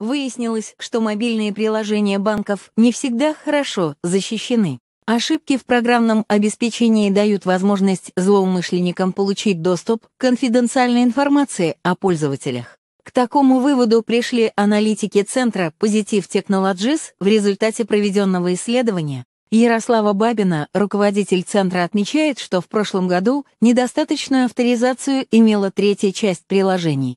Выяснилось, что мобильные приложения банков не всегда хорошо защищены. Ошибки в программном обеспечении дают возможность злоумышленникам получить доступ к конфиденциальной информации о пользователях. К такому выводу пришли аналитики центра Positive Technologies в результате проведенного исследования. Ярослава Бабина, руководитель центра, отмечает, что в прошлом году недостаточную авторизацию имела третья часть приложений.